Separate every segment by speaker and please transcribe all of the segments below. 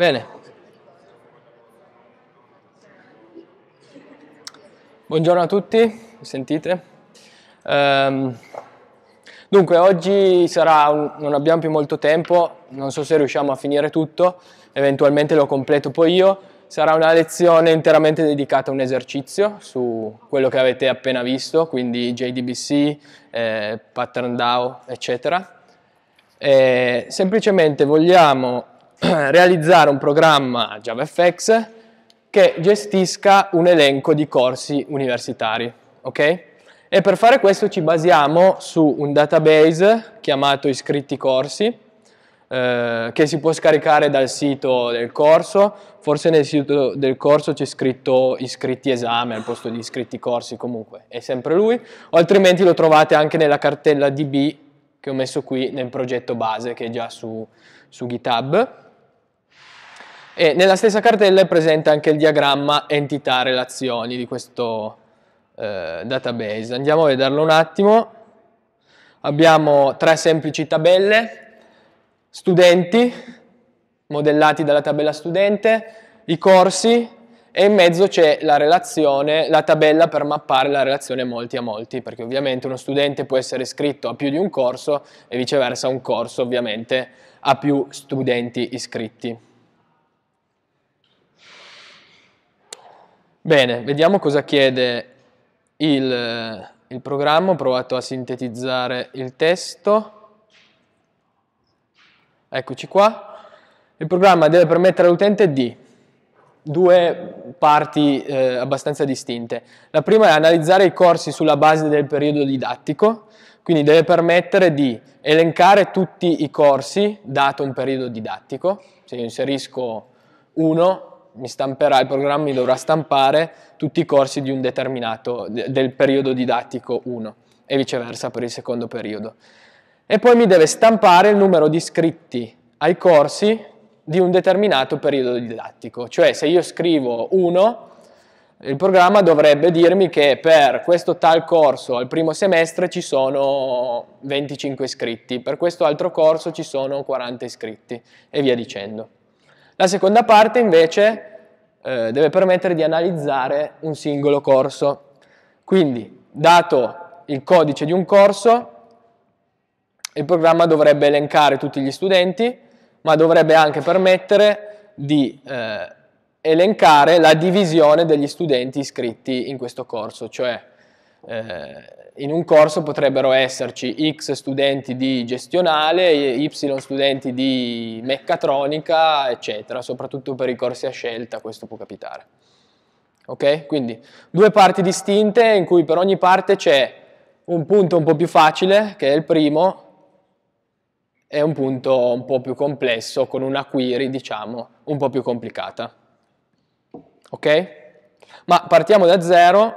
Speaker 1: Bene. Buongiorno a tutti, mi sentite? Um, dunque, oggi un, non abbiamo più molto tempo, non so se riusciamo a finire tutto, eventualmente lo completo poi io. Sarà una lezione interamente dedicata a un esercizio su quello che avete appena visto, quindi JDBC, eh, Pattern DAO, eccetera. E eh, semplicemente vogliamo realizzare un programma JavaFX che gestisca un elenco di corsi universitari, ok? E per fare questo ci basiamo su un database chiamato iscritti corsi, eh, che si può scaricare dal sito del corso, forse nel sito del corso c'è scritto iscritti esame al posto di iscritti corsi, comunque è sempre lui, o altrimenti lo trovate anche nella cartella DB che ho messo qui nel progetto base che è già su, su GitHub. E nella stessa cartella è presente anche il diagramma entità-relazioni di questo eh, database. Andiamo a vederlo un attimo. Abbiamo tre semplici tabelle, studenti, modellati dalla tabella studente, i corsi e in mezzo c'è la relazione, la tabella per mappare la relazione molti a molti, perché ovviamente uno studente può essere iscritto a più di un corso e viceversa un corso ovviamente a più studenti iscritti. Bene, vediamo cosa chiede il, eh, il programma. Ho provato a sintetizzare il testo. Eccoci qua. Il programma deve permettere all'utente di due parti eh, abbastanza distinte. La prima è analizzare i corsi sulla base del periodo didattico, quindi deve permettere di elencare tutti i corsi dato un periodo didattico. Se io inserisco uno, mi stamperà, il programma mi dovrà stampare tutti i corsi di un determinato, del periodo didattico 1 e viceversa per il secondo periodo. E poi mi deve stampare il numero di iscritti ai corsi di un determinato periodo didattico, cioè se io scrivo 1 il programma dovrebbe dirmi che per questo tal corso al primo semestre ci sono 25 iscritti, per questo altro corso ci sono 40 iscritti e via dicendo. La seconda parte invece eh, deve permettere di analizzare un singolo corso. Quindi, dato il codice di un corso, il programma dovrebbe elencare tutti gli studenti, ma dovrebbe anche permettere di eh, elencare la divisione degli studenti iscritti in questo corso, cioè eh, in un corso potrebbero esserci X studenti di gestionale, Y studenti di meccatronica, eccetera, soprattutto per i corsi a scelta questo può capitare. Ok? Quindi due parti distinte in cui per ogni parte c'è un punto un po' più facile, che è il primo, e un punto un po' più complesso con una query, diciamo, un po' più complicata. Ok? Ma partiamo da zero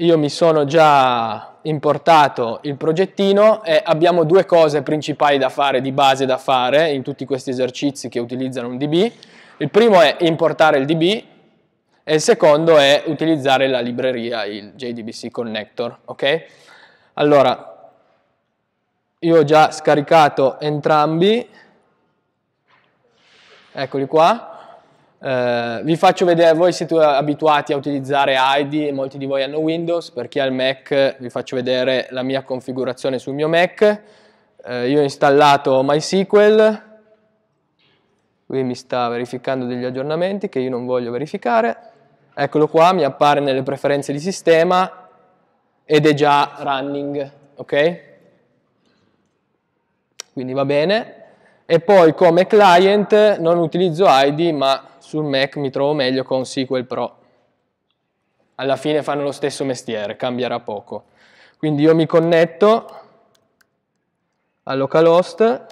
Speaker 1: io mi sono già importato il progettino e abbiamo due cose principali da fare, di base da fare in tutti questi esercizi che utilizzano un DB. Il primo è importare il DB e il secondo è utilizzare la libreria, il JDBC Connector, ok? Allora, io ho già scaricato entrambi, eccoli qua, eh, vi faccio vedere, voi siete abituati a utilizzare ID e molti di voi hanno Windows, per chi ha il Mac vi faccio vedere la mia configurazione sul mio Mac. Uh, io ho installato MySQL, lui mi sta verificando degli aggiornamenti che io non voglio verificare. Eccolo qua, mi appare nelle preferenze di sistema ed è già running, ok? Quindi va bene e poi come client non utilizzo ID ma sul Mac mi trovo meglio con SQL Pro. Alla fine fanno lo stesso mestiere, cambierà poco. Quindi io mi connetto a localhost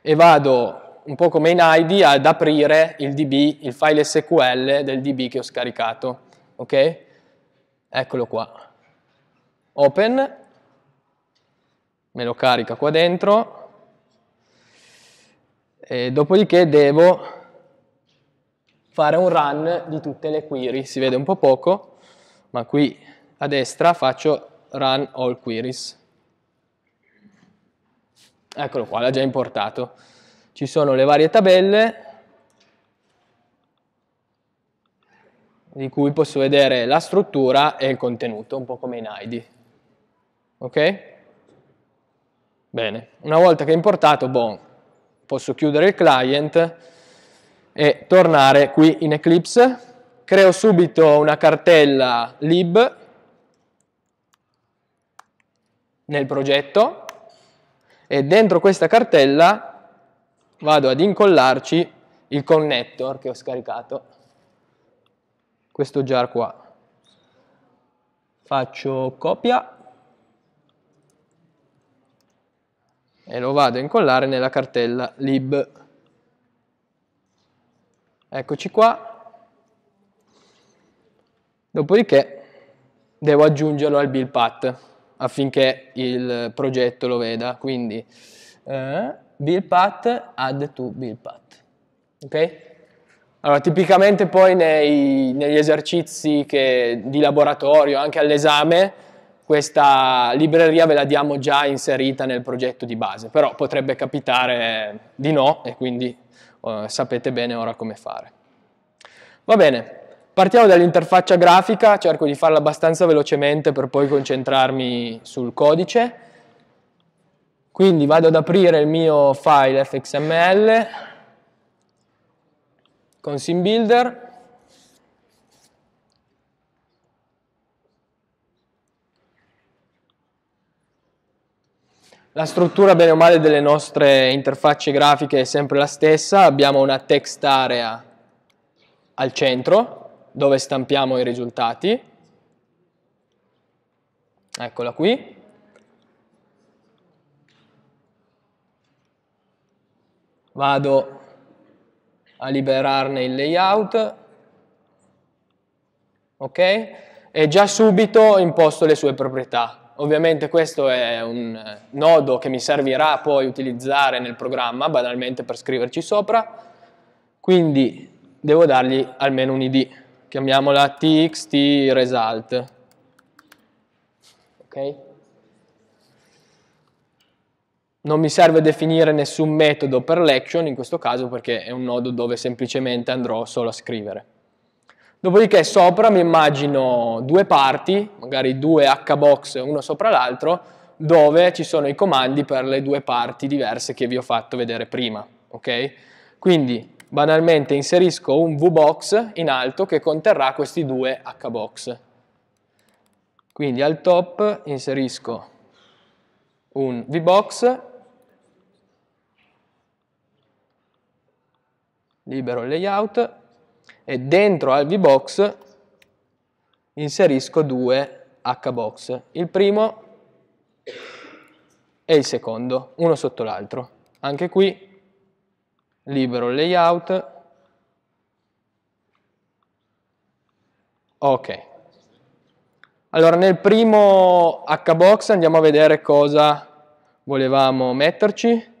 Speaker 1: e vado un po' come in ID ad aprire il DB, il file SQL del DB che ho scaricato, ok? Eccolo qua open, me lo carica qua dentro, e dopodiché devo fare un run di tutte le query, si vede un po' poco, ma qui a destra faccio run all queries. Eccolo qua, l'ha già importato. Ci sono le varie tabelle di cui posso vedere la struttura e il contenuto, un po' come in ID. Ok? Bene, una volta che è importato, boh, posso chiudere il client e tornare qui in Eclipse. Creo subito una cartella lib nel progetto e dentro questa cartella vado ad incollarci il connector che ho scaricato, questo jar qua. Faccio copia e lo vado a incollare nella cartella lib. Eccoci qua. Dopodiché devo aggiungerlo al build path affinché il progetto lo veda. Quindi eh, build path, add to build path. Ok? Allora, tipicamente poi nei, negli esercizi che, di laboratorio, anche all'esame, questa libreria ve la diamo già inserita nel progetto di base, però potrebbe capitare di no e quindi eh, sapete bene ora come fare. Va bene, partiamo dall'interfaccia grafica, cerco di farla abbastanza velocemente per poi concentrarmi sul codice. Quindi vado ad aprire il mio file fxml con SimBuilder La struttura bene o male delle nostre interfacce grafiche è sempre la stessa, abbiamo una text area al centro dove stampiamo i risultati, eccola qui, vado a liberarne il layout, ok? E già subito imposto le sue proprietà. Ovviamente questo è un eh, nodo che mi servirà poi utilizzare nel programma, banalmente per scriverci sopra, quindi devo dargli almeno un id, chiamiamola txt result. Okay. Non mi serve definire nessun metodo per l'action in questo caso perché è un nodo dove semplicemente andrò solo a scrivere. Dopodiché sopra mi immagino due parti, magari due H-box uno sopra l'altro, dove ci sono i comandi per le due parti diverse che vi ho fatto vedere prima. Okay? Quindi banalmente inserisco un V-box in alto che conterrà questi due H-box. Quindi al top inserisco un V-box, libero il layout e dentro al VBox inserisco due HBox, il primo e il secondo, uno sotto l'altro. Anche qui libero il layout, ok. Allora nel primo HBox andiamo a vedere cosa volevamo metterci,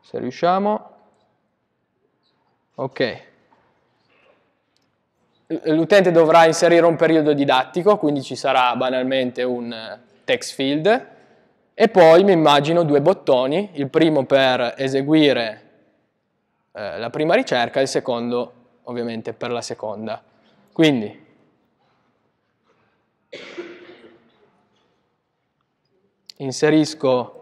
Speaker 1: se riusciamo, ok l'utente dovrà inserire un periodo didattico, quindi ci sarà banalmente un eh, text field, e poi mi immagino due bottoni, il primo per eseguire eh, la prima ricerca, il secondo ovviamente per la seconda. Quindi, inserisco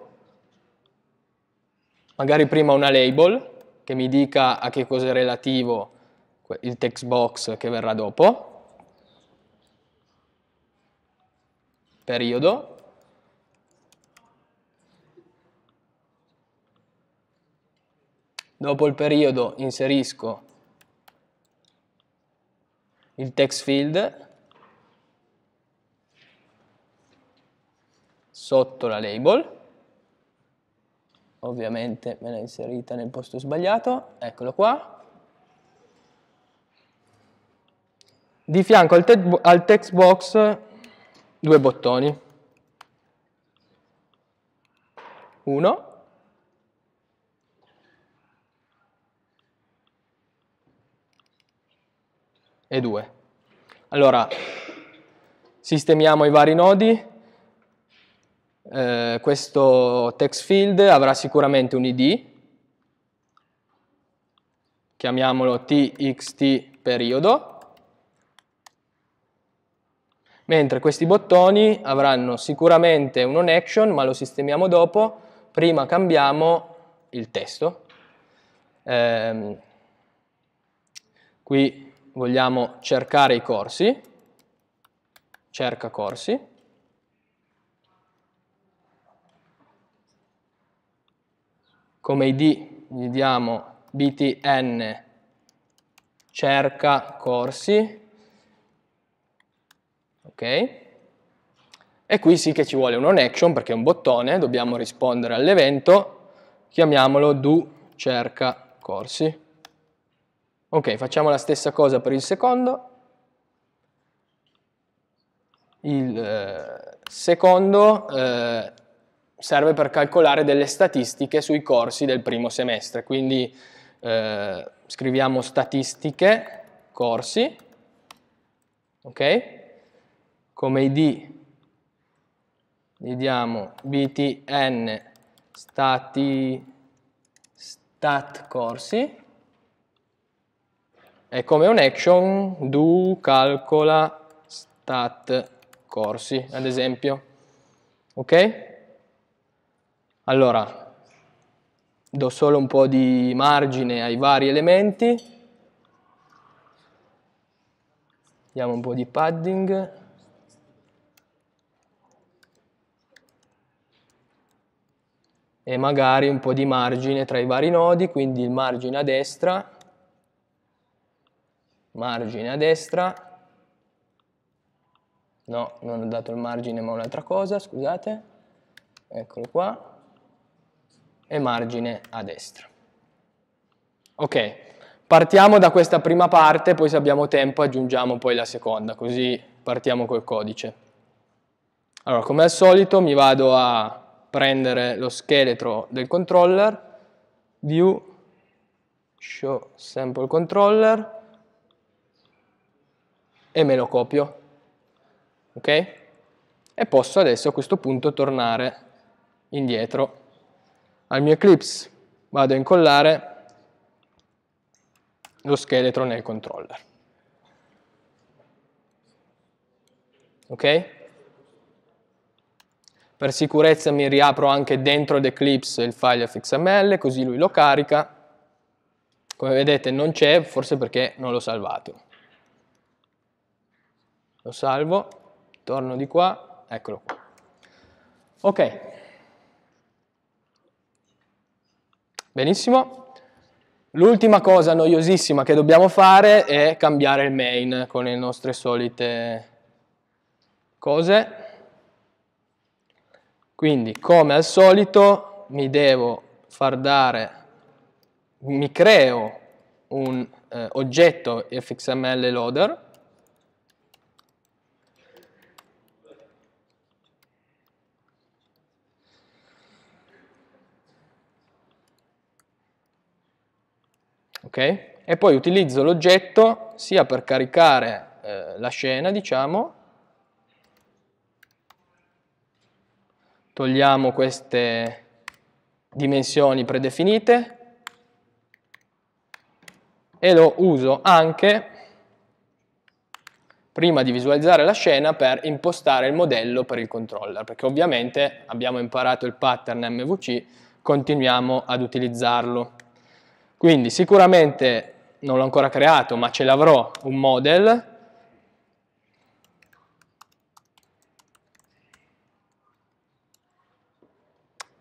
Speaker 1: magari prima una label che mi dica a che cosa è relativo il text box che verrà dopo, periodo, dopo il periodo inserisco il text field sotto la label ovviamente me l'ha inserita nel posto sbagliato eccolo qua di fianco al, te al text box due bottoni. Uno e due. Allora, sistemiamo i vari nodi. Eh, questo text field avrà sicuramente un id, chiamiamolo txt periodo, mentre questi bottoni avranno sicuramente un on action, ma lo sistemiamo dopo, prima cambiamo il testo. Ehm, qui vogliamo cercare i corsi, cerca corsi. Come id gli diamo btn cerca corsi ok? E qui sì che ci vuole un on action perché è un bottone, dobbiamo rispondere all'evento, chiamiamolo do cerca corsi. Ok, facciamo la stessa cosa per il secondo. Il eh, secondo eh, serve per calcolare delle statistiche sui corsi del primo semestre, quindi eh, scriviamo statistiche, corsi, ok? come id gli diamo btn stati stat corsi e come un action do calcola stat corsi ad esempio ok allora do solo un po' di margine ai vari elementi diamo un po' di padding e magari un po' di margine tra i vari nodi, quindi il margine a destra, margine a destra, no, non ho dato il margine ma un'altra cosa, scusate, eccolo qua, e margine a destra. Ok, partiamo da questa prima parte, poi se abbiamo tempo aggiungiamo poi la seconda, così partiamo col codice. Allora, come al solito mi vado a prendere lo scheletro del controller, view, show sample controller, e me lo copio. Ok? E posso adesso a questo punto tornare indietro al mio Eclipse. Vado a incollare lo scheletro nel controller. Ok? Per sicurezza mi riapro anche dentro ad Eclipse il file fxml, così lui lo carica. Come vedete non c'è, forse perché non l'ho salvato. Lo salvo, torno di qua, eccolo qua. Ok. Benissimo. L'ultima cosa noiosissima che dobbiamo fare è cambiare il main con le nostre solite cose. Quindi, come al solito, mi devo far dare, mi creo un eh, oggetto fxml loader Okay? E poi utilizzo l'oggetto sia per caricare eh, la scena, diciamo, togliamo queste dimensioni predefinite e lo uso anche prima di visualizzare la scena per impostare il modello per il controller, perché ovviamente abbiamo imparato il pattern MVC, continuiamo ad utilizzarlo. Quindi sicuramente non l'ho ancora creato, ma ce l'avrò un model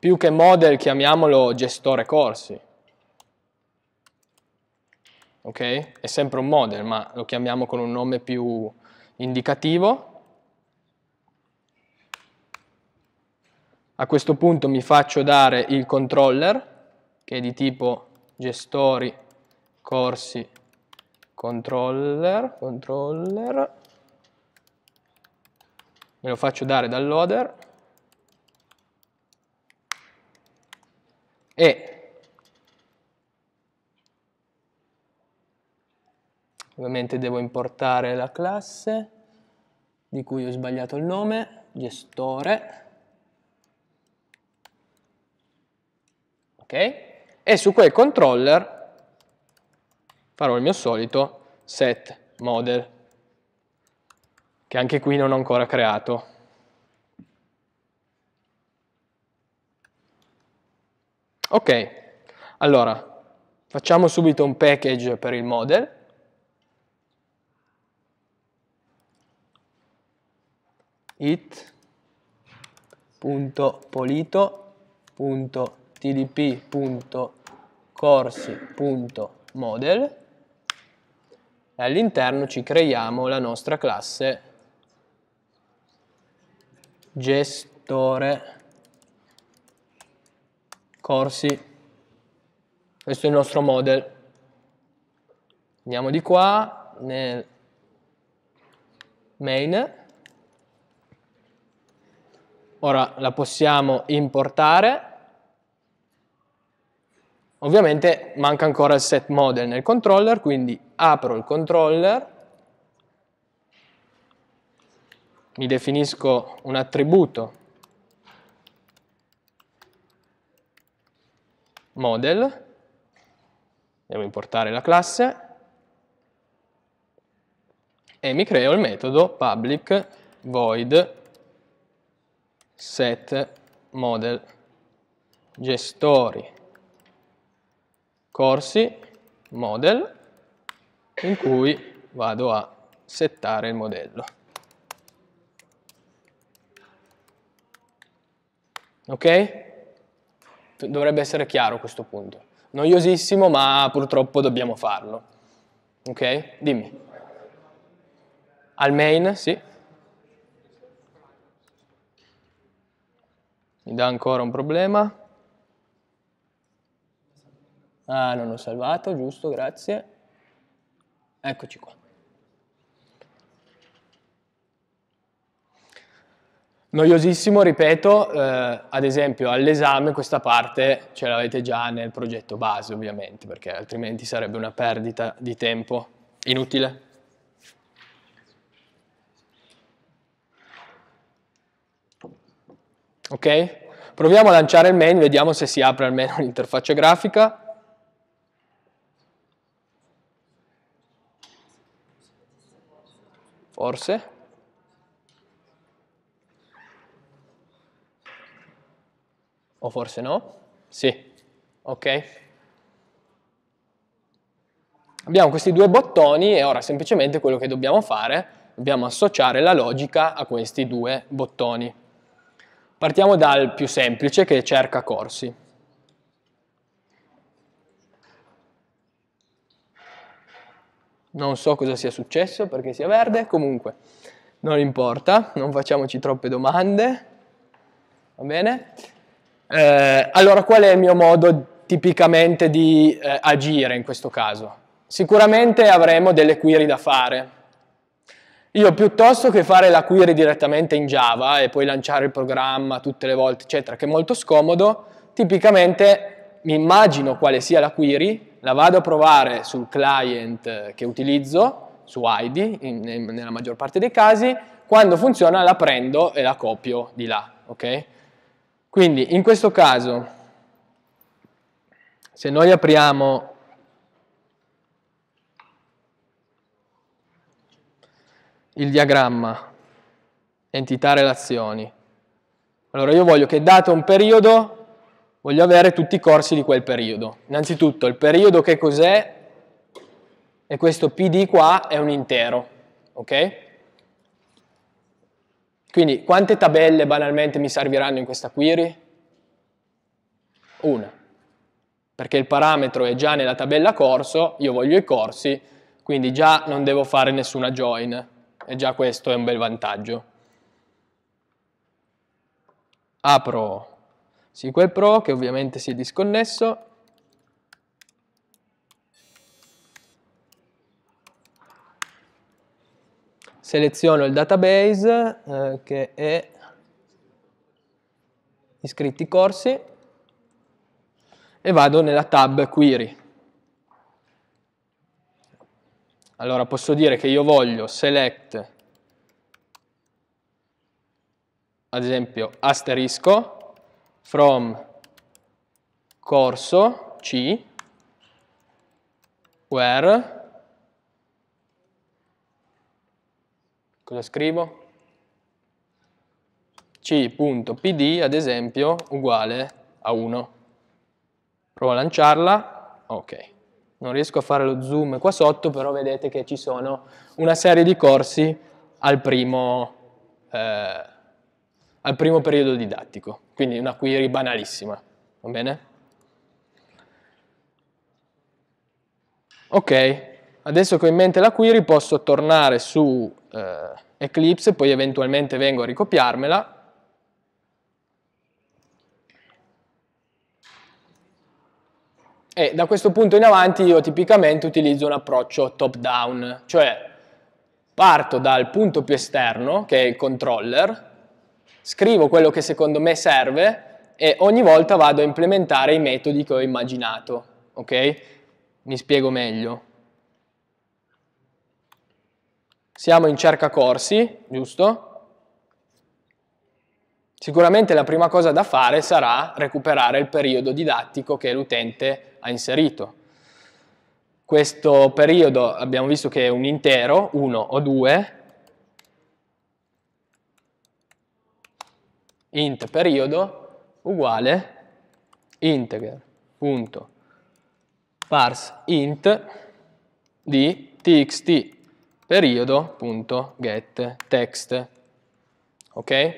Speaker 1: più che model chiamiamolo gestore corsi. Ok? È sempre un model, ma lo chiamiamo con un nome più indicativo. A questo punto mi faccio dare il controller, che è di tipo gestori corsi controller, controller. Me lo faccio dare dal loader e ovviamente devo importare la classe di cui ho sbagliato il nome, gestore, ok? E su quel controller farò il mio solito set model, che anche qui non ho ancora creato. Ok, allora facciamo subito un package per il model. it.polito.tdp.corsi.model e all'interno ci creiamo la nostra classe gestore corsi. Questo è il nostro model. Andiamo di qua nel main. Ora la possiamo importare. Ovviamente manca ancora il set model nel controller, quindi apro il controller, mi definisco un attributo model, andiamo a importare la classe, e mi creo il metodo public void set model gestori corsi model in cui vado a settare il modello. Ok? Dovrebbe essere chiaro questo punto. Noiosissimo, ma purtroppo dobbiamo farlo. Ok? Dimmi. Al main, sì. Mi dà ancora un problema. Ah, non ho salvato, giusto, grazie. Eccoci qua. Noiosissimo, ripeto, eh, ad esempio all'esame questa parte ce l'avete già nel progetto base ovviamente, perché altrimenti sarebbe una perdita di tempo inutile. Ok? Proviamo a lanciare il main, vediamo se si apre almeno l'interfaccia grafica. Forse. O forse no? Sì. Ok? Abbiamo questi due bottoni e ora semplicemente quello che dobbiamo fare, dobbiamo associare la logica a questi due bottoni. Partiamo dal più semplice che è cerca corsi. Non so cosa sia successo perché sia verde, comunque non importa, non facciamoci troppe domande, va bene? Eh, allora qual è il mio modo tipicamente di eh, agire in questo caso? Sicuramente avremo delle query da fare. Io piuttosto che fare la query direttamente in Java e poi lanciare il programma tutte le volte, eccetera, che è molto scomodo, tipicamente mi immagino quale sia la query, la vado a provare sul client che utilizzo, su ID in, in, nella maggior parte dei casi, quando funziona la prendo e la copio di là, ok? Quindi in questo caso, se noi apriamo il diagramma entità relazioni, allora io voglio che dato un periodo voglio avere tutti i corsi di quel periodo. Innanzitutto il periodo che cos'è? E questo PD qua è un intero, ok? Quindi quante tabelle banalmente mi serviranno in questa query? Una, perché il parametro è già nella tabella corso, io voglio i corsi, quindi già non devo fare nessuna join, e già questo è un bel vantaggio. Apro SQL Pro, che ovviamente si è disconnesso, seleziono il database eh, che è iscritti corsi e vado nella tab query. Allora posso dire che io voglio select ad esempio asterisco from corso C where cosa scrivo? c.pd ad esempio uguale a 1. Provo a lanciarla, ok. Non riesco a fare lo zoom qua sotto, però vedete che ci sono una serie di corsi al primo, eh, al primo periodo didattico. Quindi una query banalissima, va bene? Ok, adesso che ho in mente la query posso tornare su eh, Eclipse, poi eventualmente vengo a ricopiarmela. E da questo punto in avanti io tipicamente utilizzo un approccio top down, cioè parto dal punto più esterno, che è il controller, scrivo quello che secondo me serve e ogni volta vado a implementare i metodi che ho immaginato, ok? Mi spiego meglio. Siamo in cerca corsi, giusto? Sicuramente la prima cosa da fare sarà recuperare il periodo didattico che l'utente ha inserito. Questo periodo abbiamo visto che è un intero, uno o due, int periodo uguale integer.parseInt di txt periodo.get text. Ok?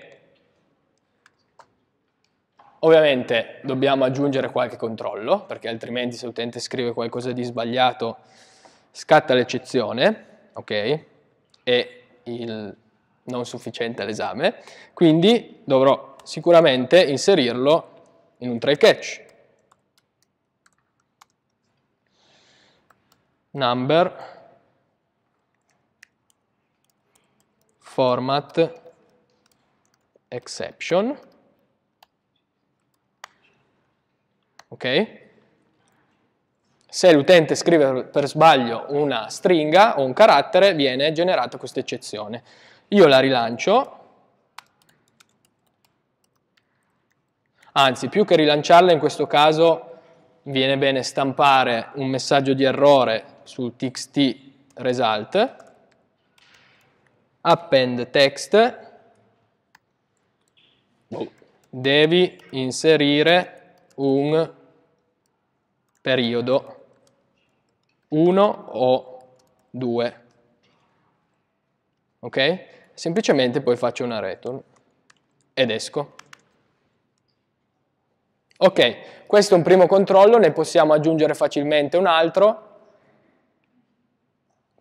Speaker 1: Ovviamente dobbiamo aggiungere qualche controllo, perché altrimenti se l'utente scrive qualcosa di sbagliato scatta l'eccezione, ok? E il non sufficiente all'esame, quindi dovrò sicuramente inserirlo in un try catch. Number format exception, ok? Se l'utente scrive per sbaglio una stringa o un carattere, viene generata questa eccezione. Io la rilancio, anzi più che rilanciarla in questo caso viene bene stampare un messaggio di errore sul txt result append text devi inserire un periodo 1 o 2 ok? semplicemente poi faccio una return ed esco ok questo è un primo controllo ne possiamo aggiungere facilmente un altro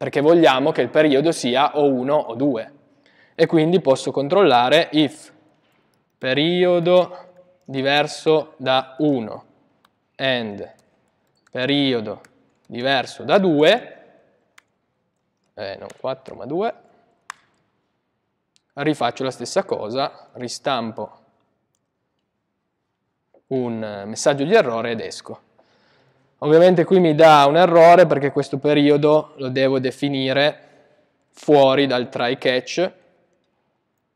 Speaker 1: perché vogliamo che il periodo sia o 1 o 2. E quindi posso controllare if periodo diverso da 1 and periodo diverso da 2, eh, non 4 ma 2, rifaccio la stessa cosa, ristampo un eh, messaggio di errore ed esco. Ovviamente qui mi dà un errore perché questo periodo lo devo definire fuori dal try catch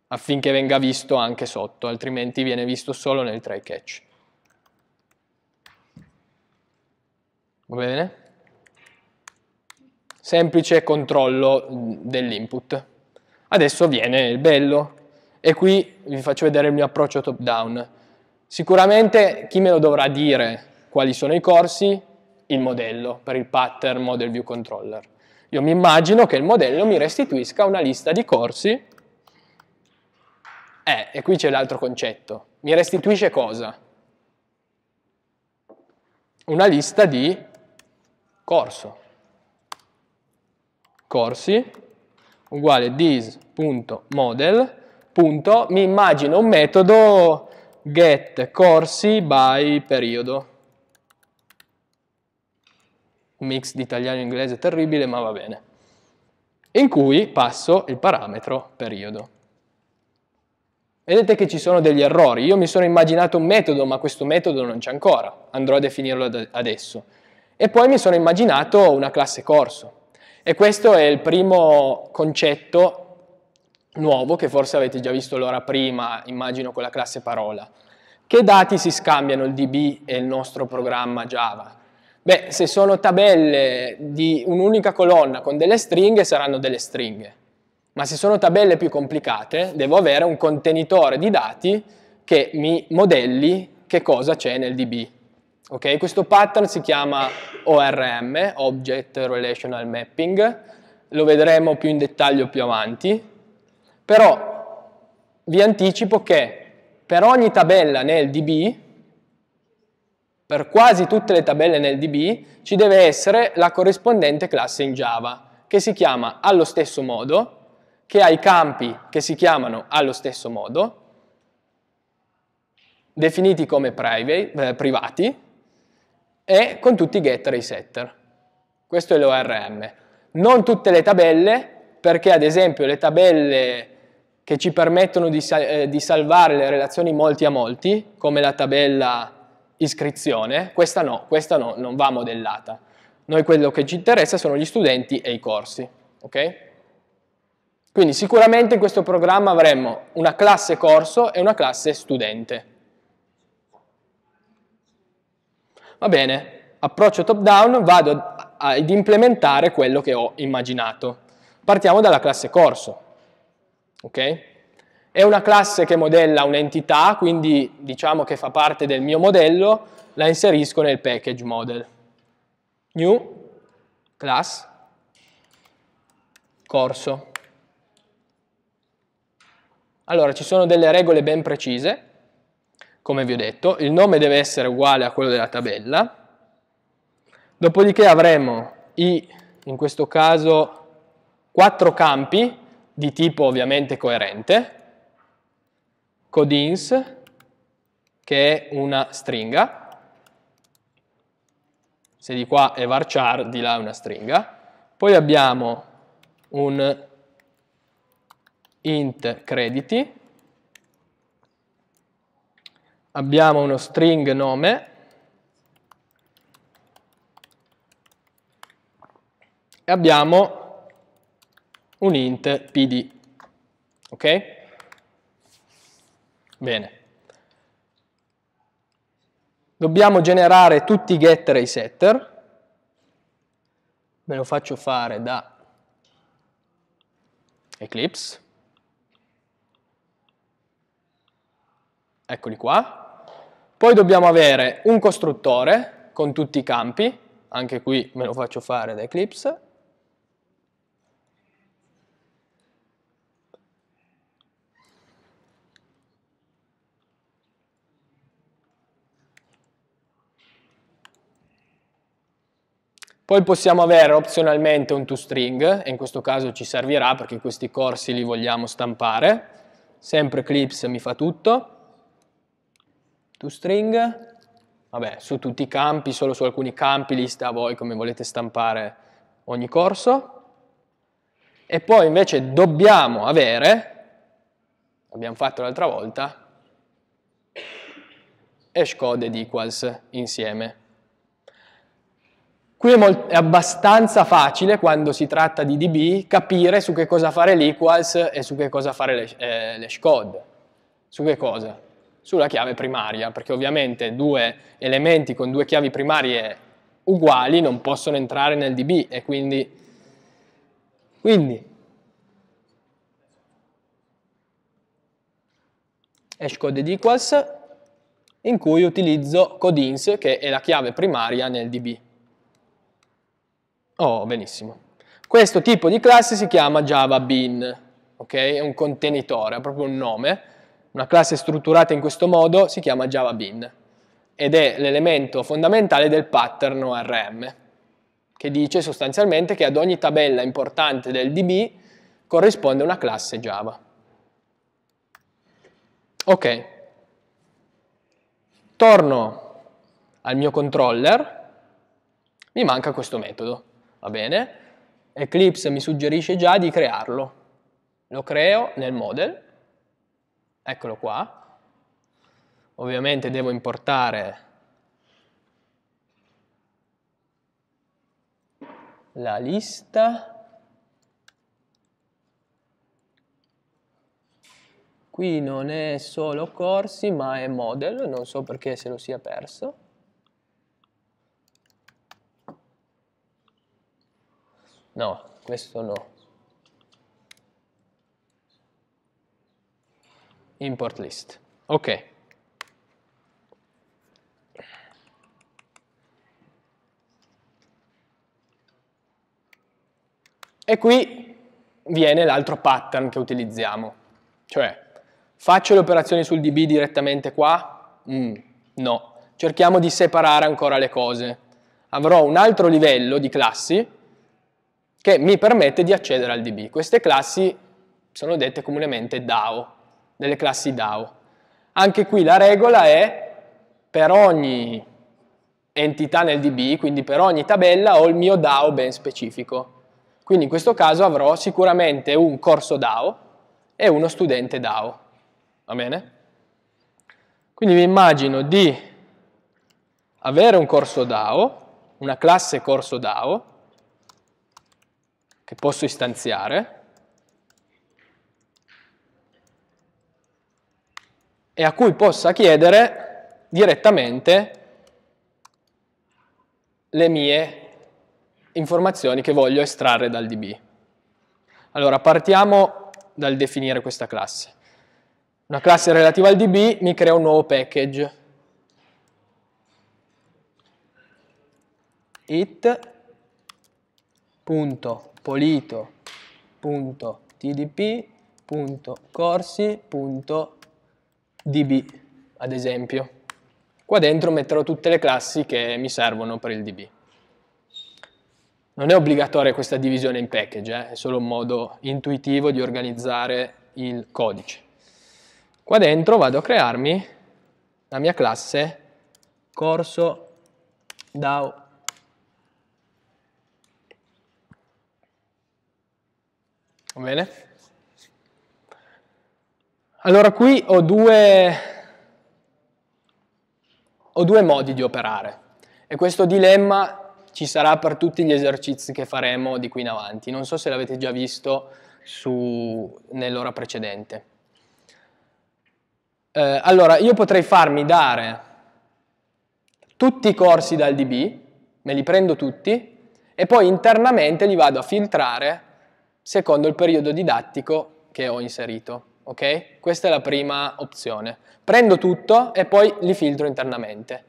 Speaker 1: affinché venga visto anche sotto, altrimenti viene visto solo nel try catch. Va bene? Semplice controllo dell'input. Adesso viene il bello e qui vi faccio vedere il mio approccio top down. Sicuramente chi me lo dovrà dire quali sono i corsi, il modello, per il pattern model view controller. Io mi immagino che il modello mi restituisca una lista di corsi, eh, e qui c'è l'altro concetto, mi restituisce cosa? Una lista di corso, corsi uguale this.model. Mi immagino un metodo get corsi by periodo un mix di italiano e inglese terribile, ma va bene, in cui passo il parametro periodo. Vedete che ci sono degli errori, io mi sono immaginato un metodo, ma questo metodo non c'è ancora, andrò a definirlo adesso. E poi mi sono immaginato una classe corso. E questo è il primo concetto nuovo che forse avete già visto l'ora prima, immagino con la classe parola. Che dati si scambiano il DB e il nostro programma Java? Beh, se sono tabelle di un'unica colonna con delle stringhe, saranno delle stringhe. Ma se sono tabelle più complicate, devo avere un contenitore di dati che mi modelli che cosa c'è nel DB. Okay? Questo pattern si chiama ORM, Object Relational Mapping, lo vedremo più in dettaglio più avanti, però vi anticipo che per ogni tabella nel DB per quasi tutte le tabelle nel DB ci deve essere la corrispondente classe in Java, che si chiama allo stesso modo, che ha i campi che si chiamano allo stesso modo, definiti come private, eh, privati, e con tutti i getter e i setter. Questo è l'ORM. Non tutte le tabelle, perché ad esempio le tabelle che ci permettono di, eh, di salvare le relazioni molti a molti, come la tabella iscrizione, questa no, questa no, non va modellata. Noi quello che ci interessa sono gli studenti e i corsi, ok? Quindi sicuramente in questo programma avremmo una classe corso e una classe studente. Va bene, approccio top down, vado ad implementare quello che ho immaginato. Partiamo dalla classe corso, ok? È una classe che modella un'entità, quindi diciamo che fa parte del mio modello, la inserisco nel package model. New class corso. Allora, ci sono delle regole ben precise, come vi ho detto, il nome deve essere uguale a quello della tabella, dopodiché avremo i, in questo caso, quattro campi di tipo ovviamente coerente, codins che è una stringa, se di qua è varchar, di là è una stringa, poi abbiamo un int crediti, abbiamo uno string nome e abbiamo un int pd, ok? Bene. Dobbiamo generare tutti i getter e i setter. Me lo faccio fare da Eclipse. Eccoli qua. Poi dobbiamo avere un costruttore con tutti i campi, anche qui me lo faccio fare da Eclipse, Poi possiamo avere opzionalmente un toString, e in questo caso ci servirà perché questi corsi li vogliamo stampare. Sempre clips mi fa tutto. toString, vabbè, su tutti i campi, solo su alcuni campi, lista a voi come volete stampare ogni corso. E poi invece dobbiamo avere, abbiamo fatto l'altra volta, hashcode ed equals insieme. Qui è, molt- è, abbastanza facile quando si tratta di DB capire su che cosa fare l'equals e su che cosa fare le, eh, l'hash code. Su che cosa? Sulla chiave primaria, perché ovviamente due elementi con due chiavi primarie uguali non possono entrare nel DB e quindi... Quindi... Hashcode code equals in cui utilizzo codins che è la chiave primaria nel DB. Oh, benissimo. Questo tipo di classe si chiama Java Bean, ok? È un contenitore, ha proprio un nome. Una classe strutturata in questo modo si chiama Java Bean ed è l'elemento fondamentale del pattern ORM, che dice sostanzialmente che ad ogni tabella importante del DB corrisponde una classe Java. Ok, torno al mio controller, mi manca questo metodo va bene? Eclipse mi suggerisce già di crearlo. Lo creo nel model, eccolo qua. Ovviamente devo importare la lista. Qui non è solo corsi, ma è model, non so perché se lo sia perso. No, questo no. Import list. Ok. E qui viene l'altro pattern che utilizziamo, cioè faccio le operazioni sul DB direttamente qua? Mm, no, cerchiamo di separare ancora le cose. Avrò un altro livello di classi che mi permette di accedere al DB. Queste classi sono dette comunemente DAO, delle classi DAO. Anche qui la regola è per ogni entità nel DB, quindi per ogni tabella ho il mio DAO ben specifico. Quindi in questo caso avrò sicuramente un corso DAO e uno studente DAO. Va bene? Quindi mi immagino di avere un corso DAO, una classe corso DAO, che posso istanziare e a cui possa chiedere direttamente le mie informazioni che voglio estrarre dal DB. Allora, partiamo dal definire questa classe. Una classe relativa al DB mi crea un nuovo package. it.package polito.tdp.corsi.db ad esempio. Qua dentro metterò tutte le classi che mi servono per il db. Non è obbligatoria questa divisione in package, eh? è solo un modo intuitivo di organizzare il codice. Qua dentro vado a crearmi la mia classe corso DAO Va bene? Allora qui ho due, ho due modi di operare e questo dilemma ci sarà per tutti gli esercizi che faremo di qui in avanti. Non so se l'avete già visto nell'ora precedente. Eh, allora, io potrei farmi dare tutti i corsi dal DB, me li prendo tutti, e poi internamente li vado a filtrare secondo il periodo didattico che ho inserito. Okay? Questa è la prima opzione. Prendo tutto e poi li filtro internamente.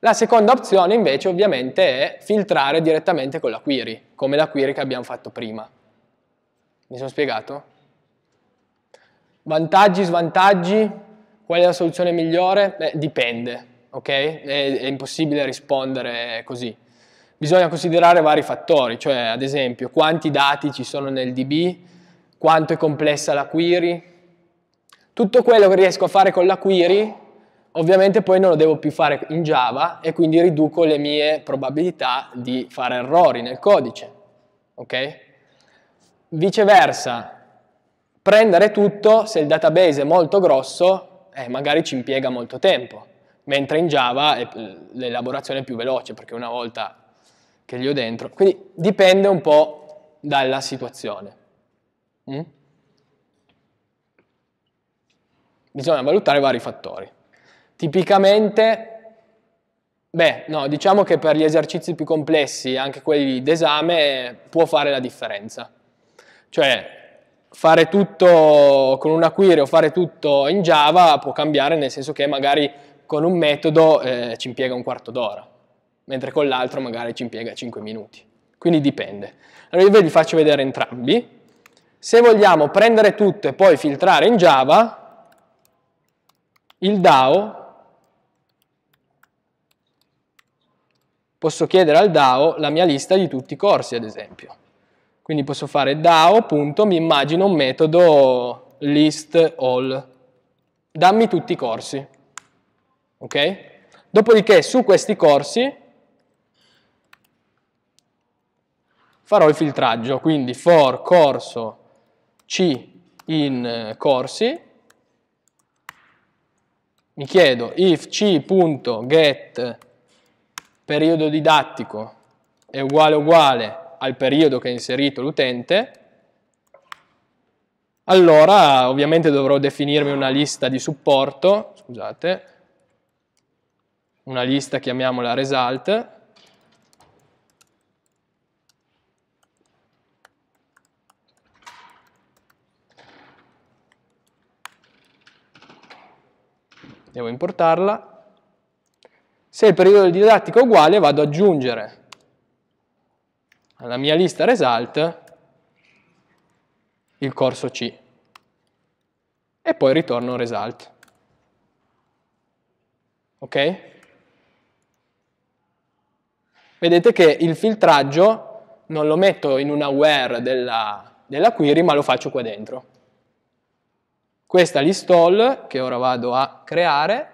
Speaker 1: La seconda opzione invece ovviamente è filtrare direttamente con la query, come la query che abbiamo fatto prima. Mi sono spiegato? Vantaggi, svantaggi? Qual è la soluzione migliore? Beh, dipende, ok? È, è impossibile rispondere così bisogna considerare vari fattori, cioè ad esempio quanti dati ci sono nel DB, quanto è complessa la query. Tutto quello che riesco a fare con la query ovviamente poi non lo devo più fare in Java e quindi riduco le mie probabilità di fare errori nel codice. Okay? Viceversa, prendere tutto, se il database è molto grosso, eh, magari ci impiega molto tempo, mentre in Java l'elaborazione è più veloce perché una volta che gli ho dentro. Quindi dipende un po' dalla situazione. Mm? Bisogna valutare vari fattori. Tipicamente, beh, no, diciamo che per gli esercizi più complessi, anche quelli d'esame, può fare la differenza. Cioè, fare tutto con una query o fare tutto in Java può cambiare, nel senso che magari con un metodo eh, ci impiega un quarto d'ora mentre con l'altro magari ci impiega 5 minuti. Quindi dipende. Allora io ve li faccio vedere entrambi. Se vogliamo prendere tutto e poi filtrare in Java, il DAO, posso chiedere al DAO la mia lista di tutti i corsi ad esempio. Quindi posso fare DAO, mi immagino un metodo list all. Dammi tutti i corsi. Ok? Dopodiché su questi corsi farò il filtraggio, quindi for corso C in eh, corsi, mi chiedo if c.get periodo didattico è uguale uguale al periodo che ha inserito l'utente, allora ovviamente dovrò definirmi una lista di supporto, scusate, una lista chiamiamola result, devo importarla. Se il periodo didattico è uguale vado ad aggiungere alla mia lista result il corso C e poi ritorno result. Ok? Vedete che il filtraggio non lo metto in una where della, della query ma lo faccio qua dentro. Questa l'install che ora vado a creare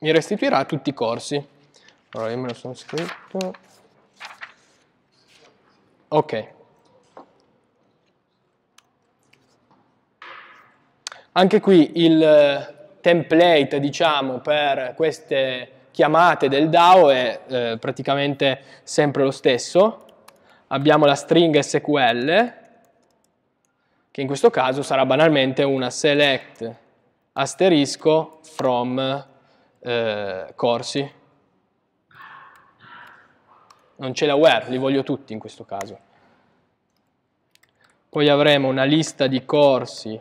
Speaker 1: mi restituirà tutti i corsi. Allora io me lo sono scritto. Ok. Anche qui il template, diciamo, per queste chiamate del DAO è eh, praticamente sempre lo stesso. Abbiamo la stringa SQL, che in questo caso sarà banalmente una select asterisco from eh, corsi. Non c'è la where, li voglio tutti in questo caso. Poi avremo una lista di corsi,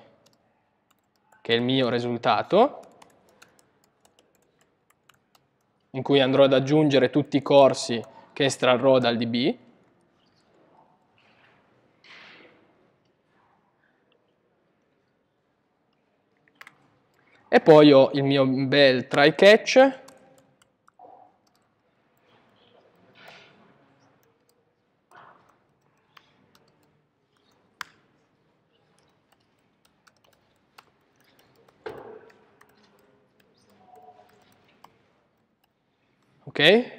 Speaker 1: che è il mio risultato, in cui andrò ad aggiungere tutti i corsi che estrarrò dal DB. E poi ho il mio bel try catch ok?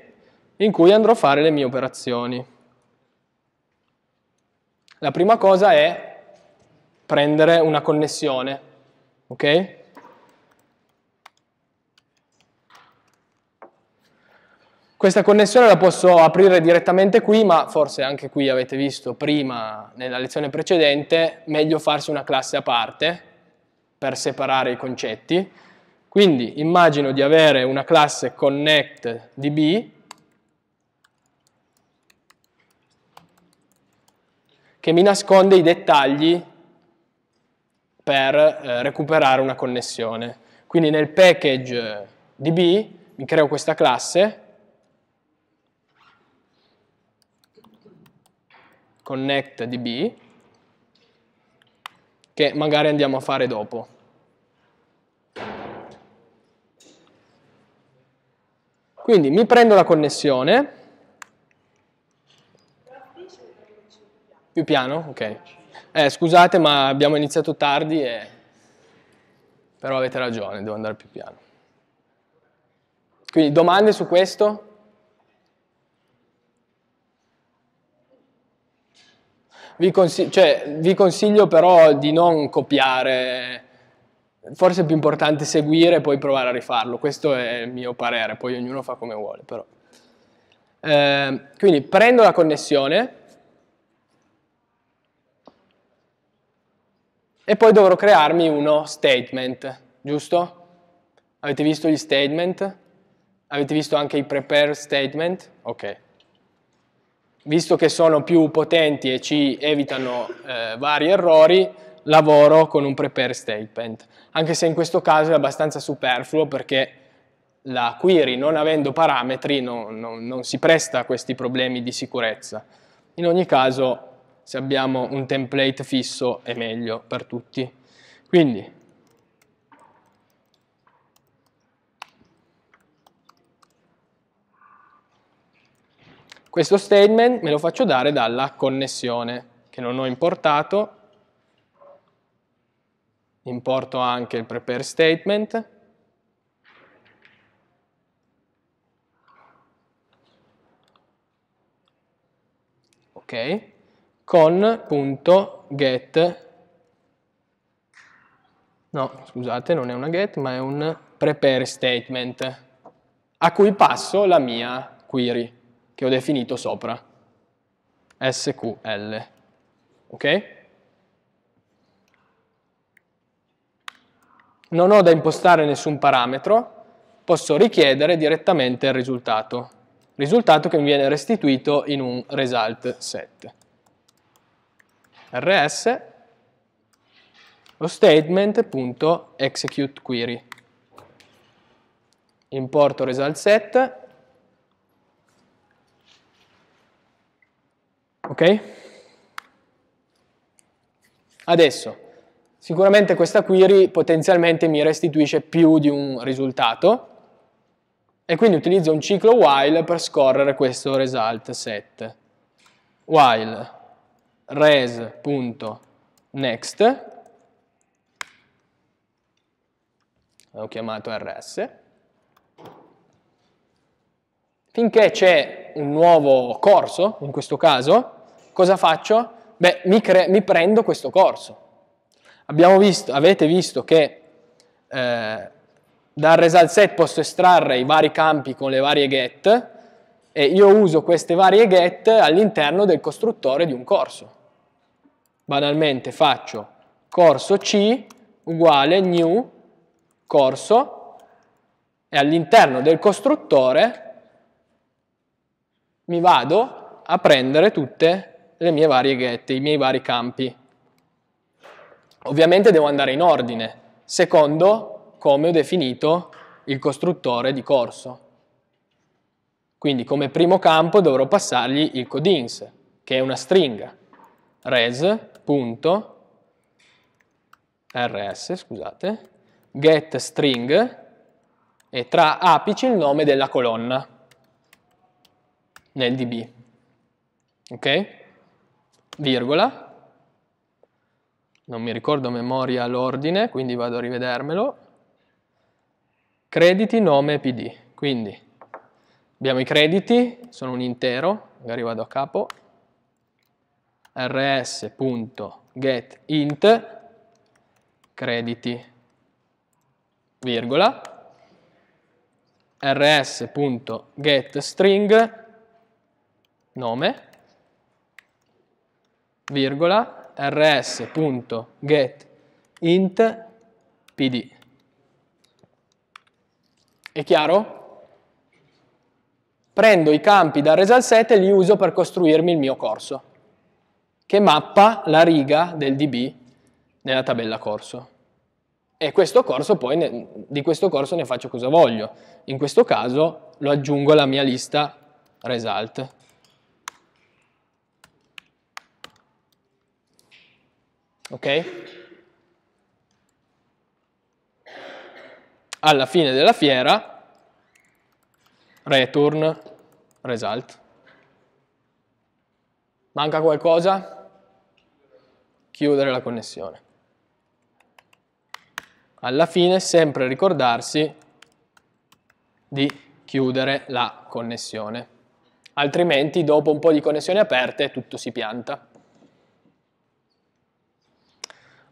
Speaker 1: In cui andrò a fare le mie operazioni. La prima cosa è prendere una connessione, ok? Questa connessione la posso aprire direttamente qui, ma forse anche qui avete visto prima nella lezione precedente, meglio farsi una classe a parte per separare i concetti quindi immagino di avere una classe ConnectDB che mi nasconde i dettagli per eh, recuperare una connessione. Quindi nel package DB mi creo questa classe ConnectDB che magari andiamo a fare dopo. Quindi mi prendo la connessione. Più piano? Ok. Eh, scusate, ma abbiamo iniziato tardi e... Però avete ragione, devo andare più piano. Quindi domande su questo? Vi, consig cioè, vi consiglio però di non copiare forse è più importante seguire e poi provare a rifarlo, questo è il mio parere, poi ognuno fa come vuole però. Eh, quindi prendo la connessione e poi dovrò crearmi uno statement, giusto? Avete visto gli statement? Avete visto anche i prepare statement? Ok. Visto che sono più potenti e ci evitano eh, vari errori, lavoro con un prepare statement anche se in questo caso è abbastanza superfluo perché la query non avendo parametri non, non, non si presta a questi problemi di sicurezza. In ogni caso se abbiamo un template fisso è meglio per tutti. Quindi questo statement me lo faccio dare dalla connessione che non ho importato Importo anche il prepare statement. Ok. Con punto get No, scusate, non è una get, ma è un prepare statement a cui passo la mia query che ho definito sopra, sql. Ok? non ho da impostare nessun parametro, posso richiedere direttamente il risultato, risultato che mi viene restituito in un result set. rs lo statement.executeQuery. Importo result set. Ok? Adesso Sicuramente questa query potenzialmente mi restituisce più di un risultato e quindi utilizzo un ciclo while per scorrere questo result set. While res.next l'ho chiamato rs finché c'è un nuovo corso, in questo caso, cosa faccio? Beh, mi, mi prendo questo corso abbiamo visto, avete visto che eh, dal result set posso estrarre i vari campi con le varie get e io uso queste varie get all'interno del costruttore di un corso. Banalmente faccio corso C uguale new corso e all'interno del costruttore mi vado a prendere tutte le mie varie get, i miei vari campi. Ovviamente devo andare in ordine, secondo come ho definito il costruttore di corso. Quindi come primo campo dovrò passargli il codins, che è una stringa, res.rs, scusate, get string e tra apici il nome della colonna nel db, ok? Virgola, non mi ricordo a memoria l'ordine, quindi vado a rivedermelo, crediti, nome PD, quindi abbiamo i crediti, sono un intero, magari vado a capo, rs.getInt crediti, virgola, rs.getString nome, virgola, rs.getInt pd. È chiaro? Prendo i campi da result set e li uso per costruirmi il mio corso, che mappa la riga del db nella tabella corso. E questo corso poi, ne, di questo corso ne faccio cosa voglio. In questo caso lo aggiungo alla mia lista result. ok? alla fine della fiera return result. Manca qualcosa? Chiudere la connessione. Alla fine sempre ricordarsi di chiudere la connessione, altrimenti dopo un po' di connessioni aperte tutto si pianta.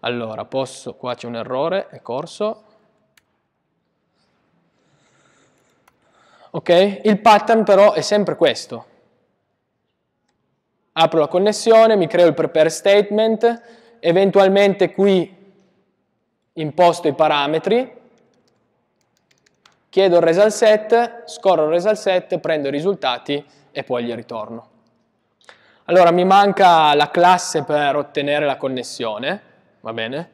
Speaker 1: Allora, posso, qua c'è un errore, è corso. Ok? Il pattern però è sempre questo. Apro la connessione, mi creo il prepare statement, eventualmente qui imposto i parametri, chiedo il result set, scorro il result set, prendo i risultati e poi gli ritorno. Allora mi manca la classe per ottenere la connessione va bene?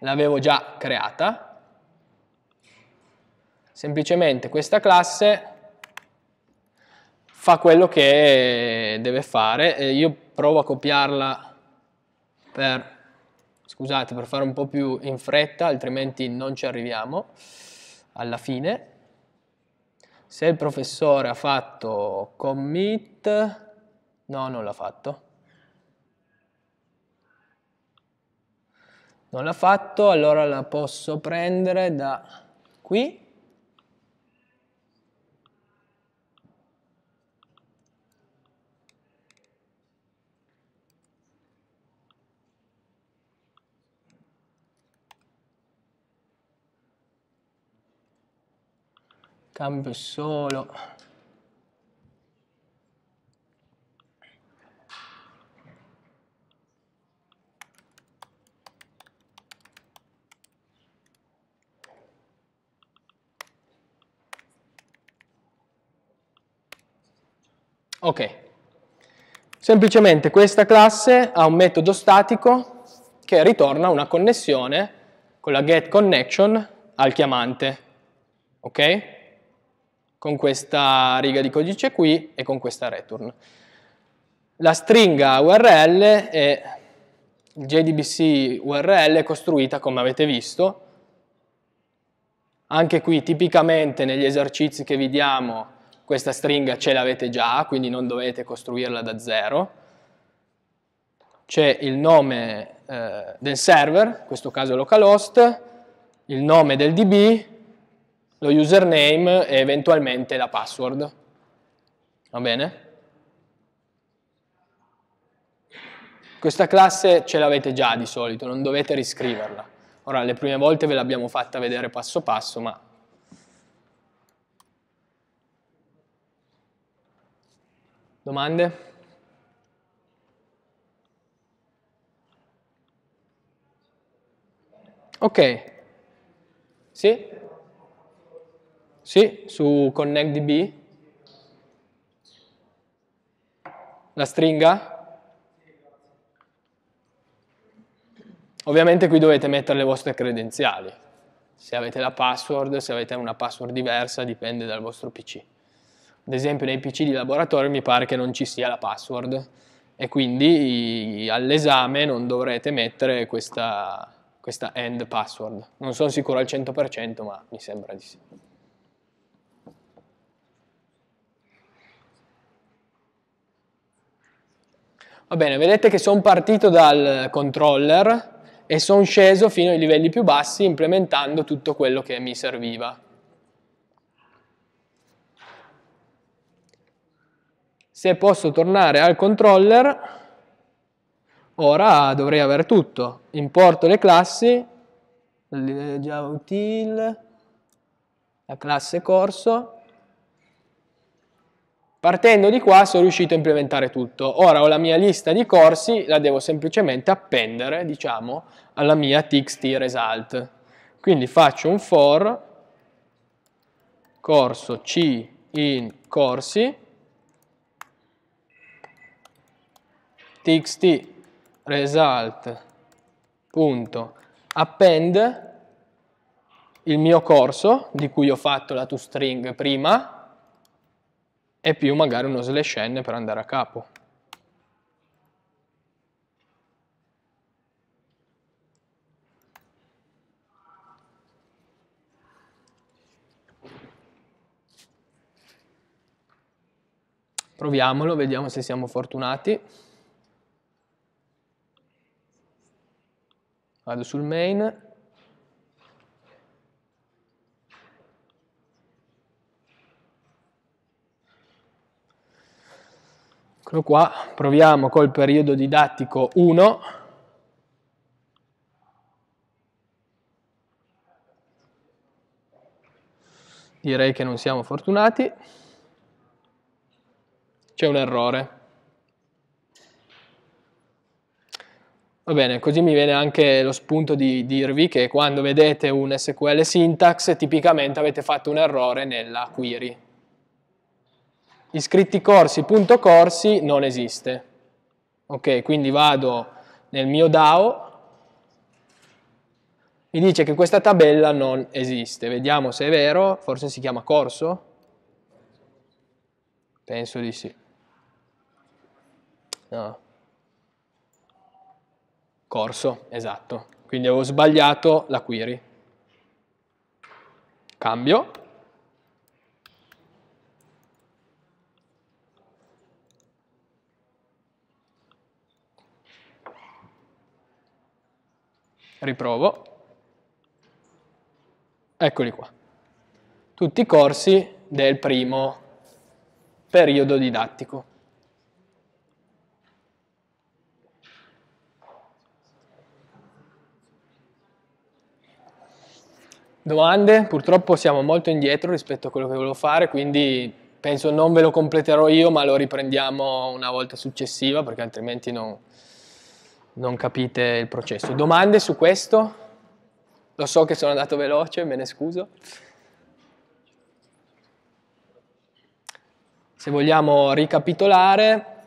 Speaker 1: L'avevo già creata. Semplicemente questa classe fa quello che deve fare. Io provo a copiarla per, scusate, per fare un po' più in fretta, altrimenti non ci arriviamo alla fine. Se il professore ha fatto commit, no, non l'ha fatto non l'ha fatto, allora la posso prendere da qui. Cambio solo Ok, semplicemente questa classe ha un metodo statico che ritorna una connessione con la getConnection al chiamante, ok? Con questa riga di codice qui e con questa return. La stringa URL è JDBC URL costruita come avete visto, anche qui tipicamente negli esercizi che vi diamo questa stringa ce l'avete già, quindi non dovete costruirla da zero. C'è il nome eh, del server, in questo caso localhost, il nome del DB, lo username e eventualmente la password. Va bene? Questa classe ce l'avete già di solito, non dovete riscriverla. Ora, le prime volte ve l'abbiamo fatta vedere passo passo, ma Domande? Ok. Sì? Sì, su ConnectDB? La stringa? Ovviamente qui dovete mettere le vostre credenziali, se avete la password, se avete una password diversa, dipende dal vostro PC ad esempio nei PC di laboratorio mi pare che non ci sia la password e quindi all'esame non dovrete mettere questa, questa end password. Non sono sicuro al 100% ma mi sembra di sì. Va bene, vedete che sono partito dal controller e sono sceso fino ai livelli più bassi implementando tutto quello che mi serviva. Se posso tornare al controller, ora dovrei avere tutto. Importo le classi, Java util, la classe corso. Partendo di qua sono riuscito a implementare tutto. Ora ho la mia lista di corsi, la devo semplicemente appendere, diciamo, alla mia txt result. Quindi faccio un for corso c in corsi txt result il mio corso di cui ho fatto la toString prima e più magari uno slash n per andare a capo. Proviamolo, vediamo se siamo fortunati. vado sul main, Eccolo qua, proviamo col periodo didattico 1. Direi che non siamo fortunati. C'è un errore. Va bene, così mi viene anche lo spunto di dirvi che quando vedete un SQL syntax tipicamente avete fatto un errore nella query. Iscritticorsi.corsi non esiste. Ok, quindi vado nel mio DAO, mi dice che questa tabella non esiste. Vediamo se è vero, forse si chiama corso? Penso di sì. No, Corso, esatto. Quindi avevo sbagliato la query. Cambio. Riprovo. Eccoli qua. Tutti i corsi del primo periodo didattico. Domande? Purtroppo siamo molto indietro rispetto a quello che volevo fare, quindi penso non ve lo completerò io, ma lo riprendiamo una volta successiva, perché altrimenti non, non capite il processo. Domande su questo? Lo so che sono andato veloce, me ne scuso. Se vogliamo ricapitolare,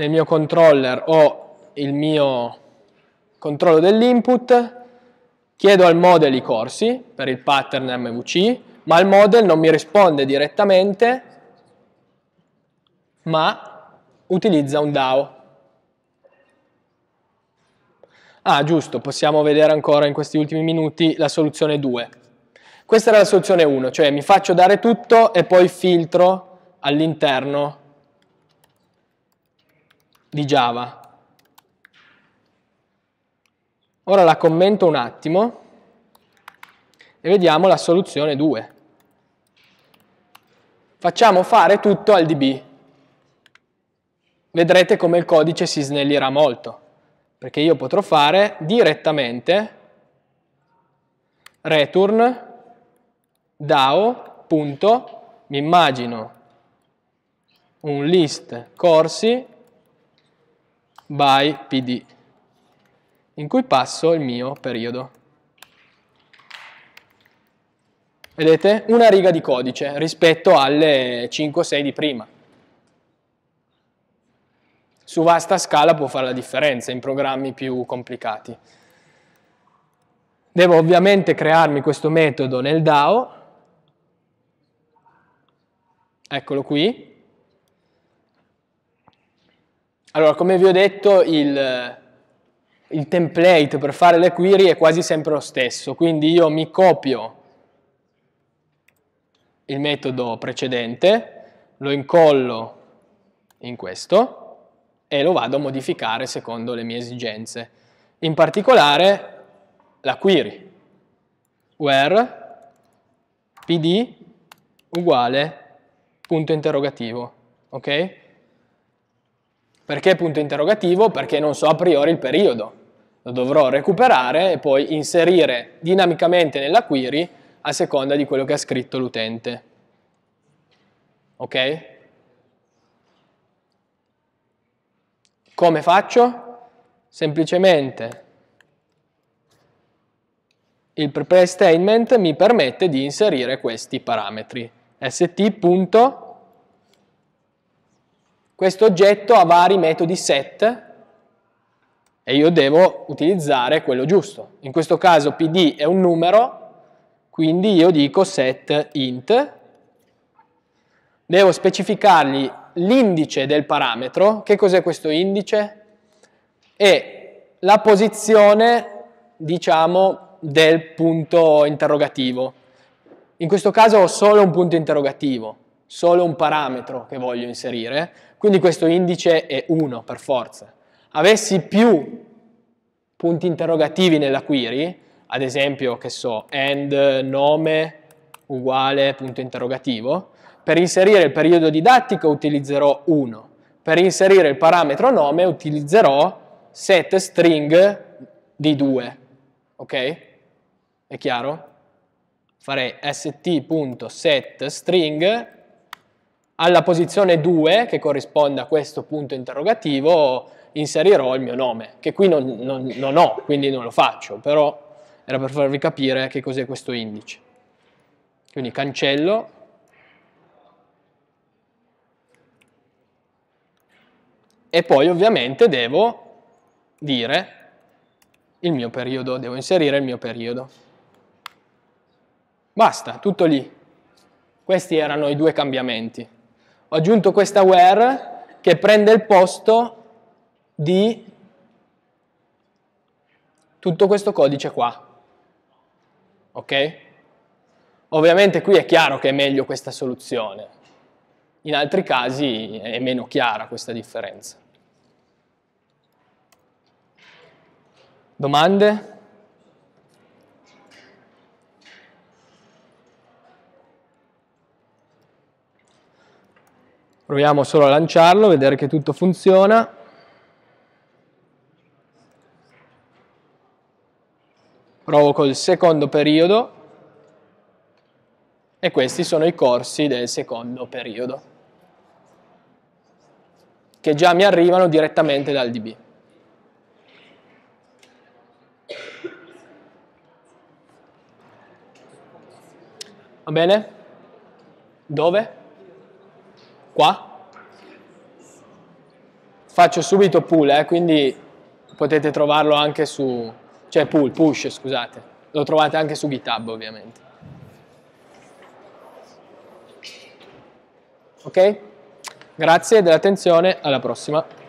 Speaker 1: nel mio controller ho il mio controllo dell'input, chiedo al model i corsi per il pattern MVC, ma il model non mi risponde direttamente, ma utilizza un DAO. Ah, giusto, possiamo vedere ancora in questi ultimi minuti la soluzione 2. Questa era la soluzione 1, cioè mi faccio dare tutto e poi filtro all'interno di Java. Ora la commento un attimo e vediamo la soluzione 2. Facciamo fare tutto al DB. Vedrete come il codice si snellirà molto, perché io potrò fare direttamente return DAO. Mi immagino un list corsi by pd in cui passo il mio periodo. Vedete? Una riga di codice rispetto alle 5 o 6 di prima. Su vasta scala può fare la differenza in programmi più complicati. Devo ovviamente crearmi questo metodo nel DAO. Eccolo qui, allora, come vi ho detto, il, il template per fare le query è quasi sempre lo stesso, quindi io mi copio il metodo precedente, lo incollo in questo e lo vado a modificare secondo le mie esigenze. In particolare la query where pd uguale punto interrogativo, ok? Perché punto interrogativo? Perché non so a priori il periodo. Lo dovrò recuperare e poi inserire dinamicamente nella query a seconda di quello che ha scritto l'utente. Ok? Come faccio? Semplicemente il prepare statement mi permette di inserire questi parametri st.prepare questo oggetto ha vari metodi set e io devo utilizzare quello giusto. In questo caso pd è un numero, quindi io dico set int. Devo specificargli l'indice del parametro. Che cos'è questo indice? E la posizione, diciamo, del punto interrogativo. In questo caso ho solo un punto interrogativo, solo un parametro che voglio inserire, quindi questo indice è 1 per forza. Avessi più punti interrogativi nella query, ad esempio, che so, end nome uguale punto interrogativo, per inserire il periodo didattico utilizzerò 1, per inserire il parametro nome utilizzerò set string di 2, ok? È chiaro? Farei st.setString alla posizione 2, che corrisponde a questo punto interrogativo, inserirò il mio nome, che qui non, non, non ho, quindi non lo faccio, però era per farvi capire che cos'è questo indice. Quindi cancello, e poi ovviamente devo dire il mio periodo, devo inserire il mio periodo. Basta, tutto lì. Questi erano i due cambiamenti ho aggiunto questa where che prende il posto di tutto questo codice qua. Ok? Ovviamente qui è chiaro che è meglio questa soluzione, in altri casi è meno chiara questa differenza. Domande? Proviamo solo a lanciarlo, vedere che tutto funziona. Provo col secondo periodo e questi sono i corsi del secondo periodo che già mi arrivano direttamente dal DB. Va bene? Dove? qua, faccio subito pull, eh, quindi potete trovarlo anche su, cioè pull, push, scusate, lo trovate anche su GitHub ovviamente. Ok? Grazie dell'attenzione, alla prossima.